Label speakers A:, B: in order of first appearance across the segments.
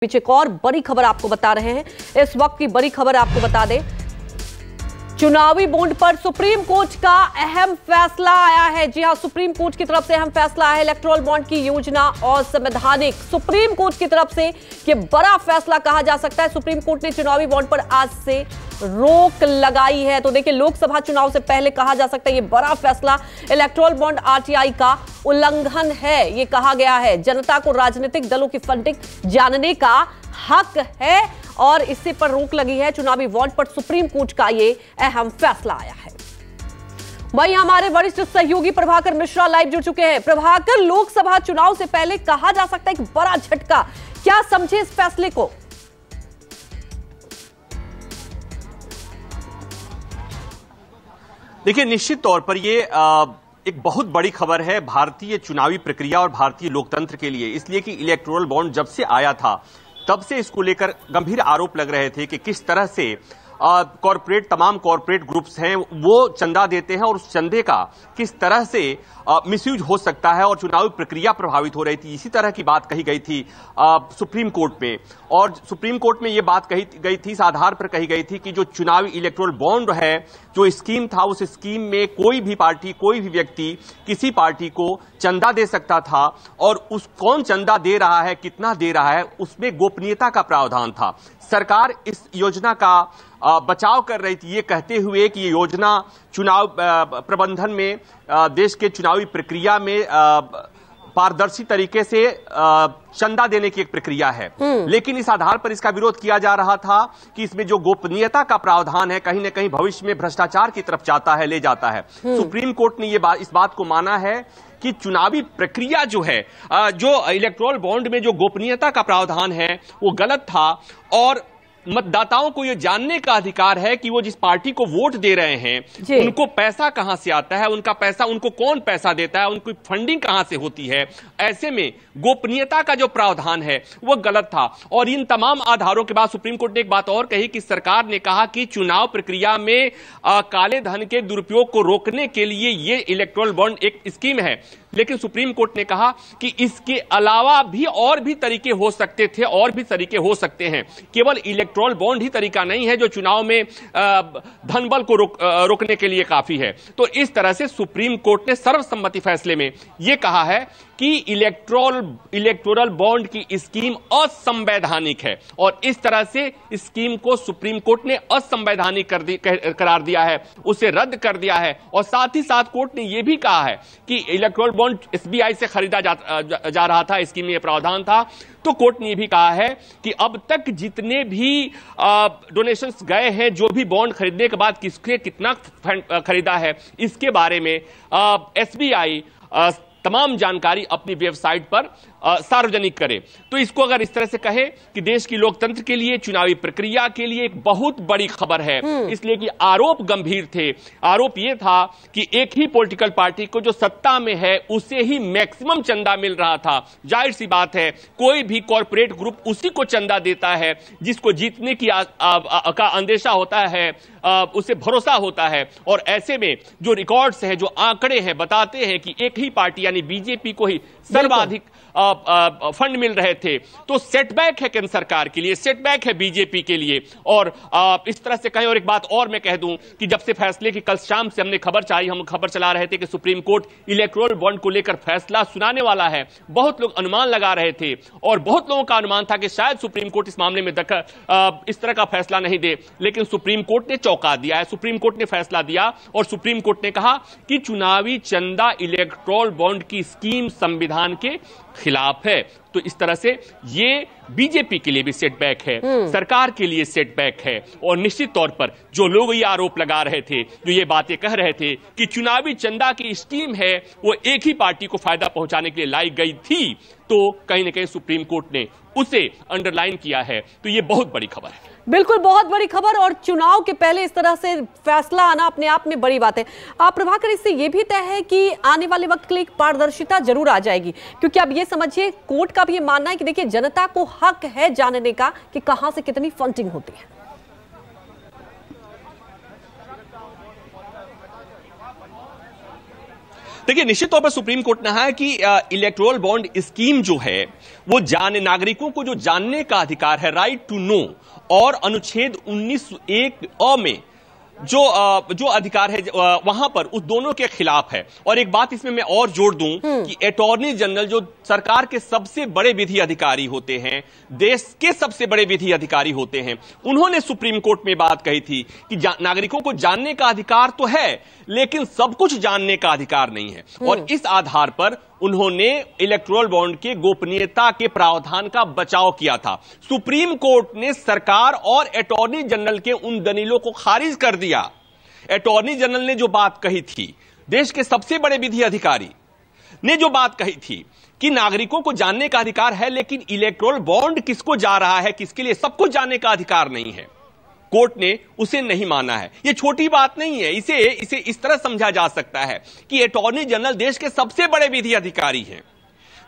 A: पीछे एक और बड़ी खबर आपको बता रहे हैं इस वक्त की बड़ी खबर आपको बता दें चुनावी बॉन्ड पर सुप्रीम कोर्ट का अहम फैसला आया है जी हां सुप्रीम कोर्ट की तरफ से अहम फैसला आया है इलेक्ट्रोल बॉन्ड की योजना और संवैधानिक सुप्रीम कोर्ट की तरफ से यह बड़ा फैसला कहा जा सकता है सुप्रीम कोर्ट ने चुनावी बॉन्ड पर आज से रोक लगाई है तो देखिए लोकसभा चुनाव से पहले कहा जा सकता है ये बड़ा फैसला इलेक्ट्रोल बॉन्ड आरटीआई का उल्लंघन है ये कहा गया है जनता को राजनीतिक दलों की फंडिंग जानने का हक है और इससे पर रोक लगी है चुनावी वार्ड पर सुप्रीम कोर्ट का ये अहम फैसला आया है वही हमारे वरिष्ठ सहयोगी प्रभाकर मिश्रा लाइव जुड़ चुके हैं प्रभाकर लोकसभा चुनाव से पहले कहा जा सकता है एक बड़ा झटका क्या समझे इस फैसले को
B: देखिए निश्चित तौर पर ये एक बहुत बड़ी खबर है भारतीय चुनावी प्रक्रिया और भारतीय लोकतंत्र के लिए इसलिए कि इलेक्ट्रोल बॉन्ड जब से आया था तब से इसको लेकर गंभीर आरोप लग रहे थे कि किस तरह से कॉरपोरेट तमाम कॉरपोरेट ग्रुप्स हैं वो चंदा देते हैं और उस चंदे का किस तरह से मिसयूज हो सकता है और चुनावी प्रक्रिया प्रभावित हो रही थी इसी तरह की बात कही गई थी आ, सुप्रीम कोर्ट में और सुप्रीम कोर्ट में ये बात कही गई थी इस आधार पर कही गई थी कि जो चुनावी इलेक्ट्रोल बॉन्ड है जो स्कीम था उस स्कीम में कोई भी पार्टी कोई भी व्यक्ति किसी पार्टी को चंदा दे सकता था और उस कौन चंदा दे रहा है कितना दे रहा है उसमें गोपनीयता का प्रावधान था सरकार इस योजना का बचाव कर रही थी ये कहते हुए कि ये योजना चुनाव प्रबंधन में देश के चुनावी प्रक्रिया में पारदर्शी तरीके से चंदा देने की एक प्रक्रिया है हम्म। लेकिन इस आधार पर इसका विरोध किया जा रहा था कि इसमें जो गोपनीयता का प्रावधान है कहीं ना कहीं भविष्य में भ्रष्टाचार की तरफ जाता है ले जाता है हम्म। सुप्रीम कोर्ट ने ये बात इस बात को माना है कि चुनावी प्रक्रिया जो है जो इलेक्ट्रोल बॉन्ड में जो गोपनीयता का प्रावधान है वो गलत था और मतदाताओं को ये जानने का अधिकार है कि वो जिस पार्टी को वोट दे रहे हैं उनको पैसा कहां से आता है उनका पैसा उनको कौन पैसा देता है उनकी फंडिंग कहां से होती है ऐसे में गोपनीयता का जो प्रावधान है वह गलत था और इन तमाम आधारों के बाद सुप्रीम कोर्ट ने एक बात और कही कि सरकार ने कहा कि चुनाव प्रक्रिया में आ, काले धन के दुरुपयोग को रोकने के लिए ये इलेक्ट्रोल बॉन्ड एक स्कीम है लेकिन सुप्रीम कोर्ट ने कहा कि इसके अलावा भी और भी तरीके हो सकते थे और भी तरीके हो सकते हैं केवल इलेक्ट्रॉल बॉन्ड ही तरीका नहीं है जो चुनाव में धनबल को रोक, रोकने के लिए काफी है तो इस तरह से सुप्रीम कोर्ट ने सर्वसम्मति फैसले में यह कहा है कि इलेक्ट्रोल इलेक्टोरल बॉन्ड की स्कीम असंवैधानिक है और इस तरह से स्कीम को सुप्रीम कोर्ट ने असंवैधानिक कर दी करार दिया है उसे रद्द कर दिया है और साथ ही साथ कोर्ट ने यह भी कहा है कि इलेक्ट्रोल बॉन्ड बॉन्ड एसबीआई से खरीदा जा, जा, जा रहा था स्कीम में यह प्रावधान था तो कोर्ट ने भी कहा है कि अब तक जितने भी डोनेशन गए हैं जो भी बॉन्ड खरीदने के बाद किसके कितना खरीदा है इसके बारे में एसबीआई तमाम जानकारी अपनी वेबसाइट पर सार्वजनिक करे तो इसको अगर इस तरह से कहे कि देश की लोकतंत्र के लिए चुनावी प्रक्रिया के लिए एक बहुत बड़ी खबर है हम्म। इसलिए कि आरोप गंभीर थे आरोप यह था कि एक ही पॉलिटिकल पार्टी को जो सत्ता में है उसे ही मैक्सिमम चंदा मिल रहा था जाहिर सी बात है कोई भी कॉरपोरेट ग्रुप उसी को चंदा देता है जिसको जीतने की आ, आ, आ, का अंदेशा होता है आ, उसे भरोसा होता है और ऐसे में जो रिकॉर्ड्स है जो आंकड़े हैं बताते हैं कि एक ही पार्टी यानी बीजेपी को ही सर्वाधिक फंड मिल रहे थे तो सेटबैक है केंद्र सरकार के लिए सेटबैक है बीजेपी के लिए और आ, इस तरह से कहें और एक बात और मैं कह दूं कि जब से फैसले की कल शाम से हमने खबर चाही हम खबर चला रहे थे कि सुप्रीम कोर्ट इलेक्ट्रोल बॉन्ड को लेकर फैसला सुनाने वाला है बहुत लोग अनुमान लगा रहे थे और बहुत लोगों का अनुमान था कि शायद सुप्रीम कोर्ट इस मामले में दखल इस तरह का फैसला नहीं दे लेकिन सुप्रीम कोर्ट ने चौंका दिया है सुप्रीम कोर्ट ने फैसला दिया और सुप्रीम कोर्ट ने कहा कि चुनावी चंदा इलेक्ट्रोल बॉन्ड की स्कीम संविधान संविधान के खिलाफ है तो इस तरह से ये बीजेपी के लिए भी सेटबैक है हम्म। सरकार के लिए सेटबैक है और निश्चित तौर पर जो लोग ये आरोप लगा रहे थे जो ये बातें कह रहे थे कि चुनावी चंदा की स्कीम है वो एक ही पार्टी को फायदा पहुंचाने के लिए लाई गई थी तो कहीं ना कहीं सुप्रीम कोर्ट ने उसे अंडरलाइन किया है तो ये बहुत बड़ी खबर है
A: बिल्कुल बहुत बड़ी खबर और चुनाव के पहले इस तरह से फैसला आना अपने आप में बड़ी बात है आप प्रभाकर इससे ये भी तय है कि आने वाले वक्त के लिए पारदर्शिता जरूर आ जाएगी क्योंकि आप ये समझिए कोर्ट का भी ये मानना है कि देखिए जनता को हक है जानने का कि कहाँ से कितनी फंडिंग होती है
B: देखिए निश्चित तौर पर सुप्रीम कोर्ट ने कहा कि इलेक्ट्रोल बॉन्ड स्कीम जो है वो जान नागरिकों को जो जानने का अधिकार है राइट टू नो और अनुच्छेद उन्नीस एक अ में जो जो अधिकार है वहां पर उस दोनों के खिलाफ है और एक बात इसमें मैं और जोड़ दूं हम्म। कि अटॉर्नी जनरल जो सरकार के सबसे बड़े विधि अधिकारी होते हैं देश के सबसे बड़े विधि अधिकारी होते हैं उन्होंने सुप्रीम कोर्ट में बात कही थी कि नागरिकों को जानने का अधिकार तो है लेकिन सब कुछ जानने का अधिकार नहीं है हम्म। और इस आधार पर उन्होंने इलेक्ट्रोल बॉन्ड के गोपनीयता के प्रावधान का बचाव किया था सुप्रीम कोर्ट ने सरकार और अटॉर्नी जनरल के उन दलीलों को खारिज कर दिया अटॉर्नी जनरल ने जो बात कही थी देश के सबसे बड़े विधि अधिकारी ने जो बात कही थी कि नागरिकों को जानने का अधिकार है लेकिन इलेक्ट्रोल बॉन्ड किसको जा रहा है किसके लिए सबको जानने का अधिकार नहीं है कोर्ट ने उसे नहीं माना है यह छोटी बात नहीं है इसे इसे इस तरह समझा जा सकता है कि अटॉर्नी जनरल देश के सबसे बड़े विधि अधिकारी हैं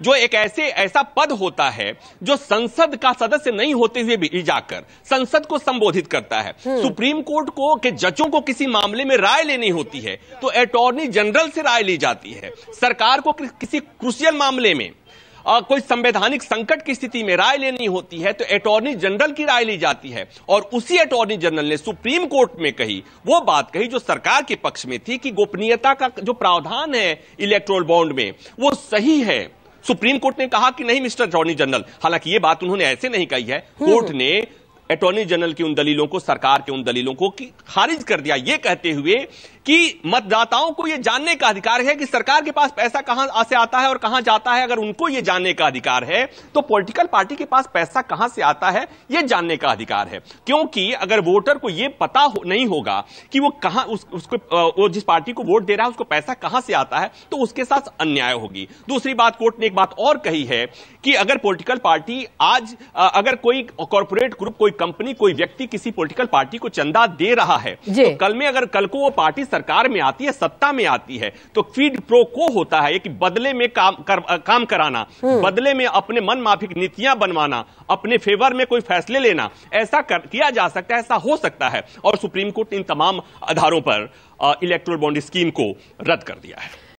B: जो एक ऐसे ऐसा पद होता है जो संसद का सदस्य नहीं होते हुए भी जाकर संसद को संबोधित करता है हम्म। सुप्रीम कोर्ट को के जजों को किसी मामले में राय लेनी होती है तो अटॉर्नी जनरल से राय ली जाती है सरकार को किसी क्रुशियल मामले में कोई संवैधानिक संकट की स्थिति में राय लेनी होती है तो अटॉर्नी जनरल की राय ली जाती है और उसी अटॉर्नी जनरल ने सुप्रीम कोर्ट में कही वो बात कही जो सरकार के पक्ष में थी कि गोपनीयता का जो प्रावधान है इलेक्ट्रोल बॉन्ड में वो सही है सुप्रीम कोर्ट ने कहा कि नहीं मिस्टर अटॉर्नी जनरल हालांकि ये बात उन्होंने ऐसे नहीं कही है कोर्ट हम्म। ने अटॉर्नी जनरल की उन दलीलों को सरकार के उन दलीलों को खारिज कर दिया ये कहते हुए कि मतदाताओं को यह जानने का अधिकार है कि सरकार के पास पैसा कहां से आता है और कहां जाता है अगर उनको यह जानने का अधिकार है तो पॉलिटिकल पार्टी के पास पैसा कहां से आता है यह जानने का अधिकार है क्योंकि अगर वोटर को यह पता हो, नहीं होगा कि वो कहां उस, उसको वो जिस पार्टी को वोट दे रहा है उसको पैसा कहां से आता है तो उसके साथ अन्याय होगी दूसरी बात कोर्ट ने एक बात और कही है कि अगर पोलिटिकल पार्टी आज अगर कोई कॉरपोरेट ग्रुप कोई कंपनी कोई व्यक्ति किसी पोलिटिकल पार्टी को चंदा दे रहा है तो कल में अगर कल को वो पार्टी सरकार में आती है सत्ता में आती है तो फीड प्रो को होता है कि बदले में काम कर, काम कराना हम्म। बदले में अपने मन माफिक नीतियां बनवाना अपने फेवर में कोई फैसले लेना ऐसा कर, किया जा सकता है ऐसा हो सकता है और सुप्रीम कोर्ट इन तमाम आधारों पर इलेक्ट्रोल बॉन्ड स्कीम को रद्द कर दिया है